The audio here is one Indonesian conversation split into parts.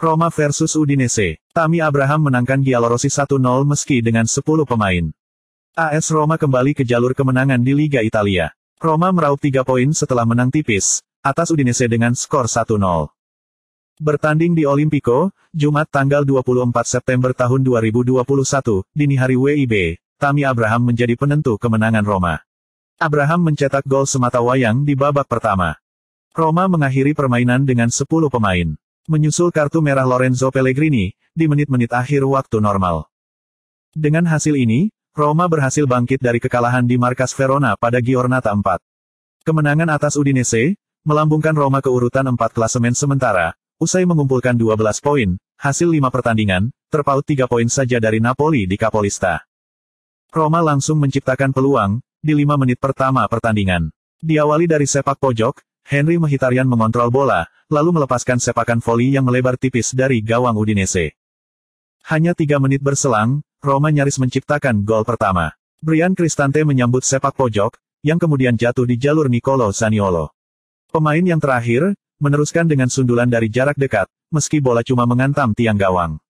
Roma versus Udinese. Tami Abraham menangkan Giallorossi 1-0 meski dengan 10 pemain. AS Roma kembali ke jalur kemenangan di Liga Italia. Roma meraup 3 poin setelah menang tipis, atas Udinese dengan skor 1-0. Bertanding di Olimpico, Jumat tanggal 24 September tahun 2021, dini hari WIB, Tami Abraham menjadi penentu kemenangan Roma. Abraham mencetak gol semata wayang di babak pertama. Roma mengakhiri permainan dengan 10 pemain menyusul kartu merah Lorenzo Pellegrini, di menit-menit akhir waktu normal. Dengan hasil ini, Roma berhasil bangkit dari kekalahan di markas Verona pada Giornata 4. Kemenangan atas Udinese, melambungkan Roma ke urutan 4 klasemen sementara, usai mengumpulkan 12 poin, hasil 5 pertandingan, terpaut 3 poin saja dari Napoli di Capolista. Roma langsung menciptakan peluang, di 5 menit pertama pertandingan. Diawali dari sepak pojok, Henry Mahitarian mengontrol bola, lalu melepaskan sepakan voli yang melebar tipis dari gawang Udinese. Hanya tiga menit berselang, Roma nyaris menciptakan gol pertama. Brian Cristante menyambut sepak pojok, yang kemudian jatuh di jalur Nicolo Saniolo. Pemain yang terakhir, meneruskan dengan sundulan dari jarak dekat, meski bola cuma mengantam tiang gawang.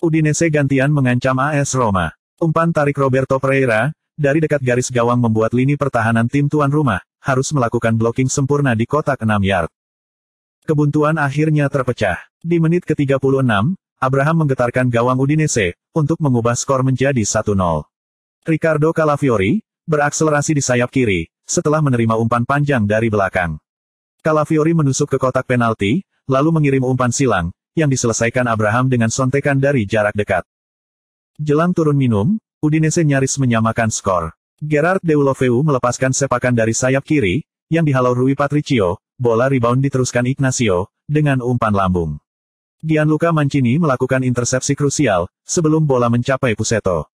Udinese gantian mengancam AS Roma. Umpan tarik Roberto Pereira, dari dekat garis gawang membuat lini pertahanan tim tuan rumah, harus melakukan blocking sempurna di kotak 6 yard. Kebuntuan akhirnya terpecah. Di menit ke-36, Abraham menggetarkan gawang Udinese, untuk mengubah skor menjadi 1-0. Ricardo Calafiori, berakselerasi di sayap kiri, setelah menerima umpan panjang dari belakang. Calafiori menusuk ke kotak penalti, lalu mengirim umpan silang, yang diselesaikan Abraham dengan sontekan dari jarak dekat. Jelang turun minum, Udinese nyaris menyamakan skor. Gerard Deulofeu melepaskan sepakan dari sayap kiri, yang dihalau Rui Patricio, bola rebound diteruskan Ignacio, dengan umpan lambung. Gianluca Mancini melakukan intersepsi krusial, sebelum bola mencapai Puseto.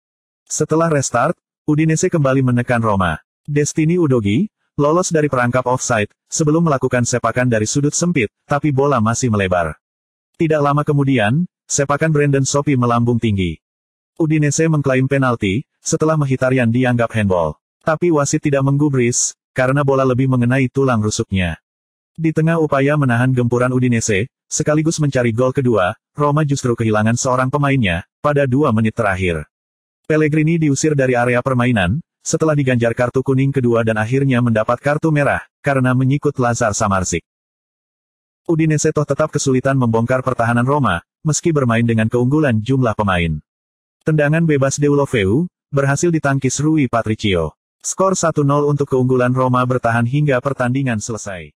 Setelah restart, Udinese kembali menekan Roma. Destini Udogi, lolos dari perangkap offside, sebelum melakukan sepakan dari sudut sempit, tapi bola masih melebar. Tidak lama kemudian, sepakan Brandon Sopi melambung tinggi. Udinese mengklaim penalti, setelah Mkhitaryan dianggap handball. Tapi wasit tidak menggubris, karena bola lebih mengenai tulang rusuknya. Di tengah upaya menahan gempuran Udinese, sekaligus mencari gol kedua, Roma justru kehilangan seorang pemainnya, pada dua menit terakhir. Pellegrini diusir dari area permainan, setelah diganjar kartu kuning kedua dan akhirnya mendapat kartu merah, karena menyikut Lazar Samarsik. Udinese toh tetap kesulitan membongkar pertahanan Roma, meski bermain dengan keunggulan jumlah pemain. Tendangan bebas Deulofeu, berhasil ditangkis Rui Patricio. Skor 1-0 untuk keunggulan Roma bertahan hingga pertandingan selesai.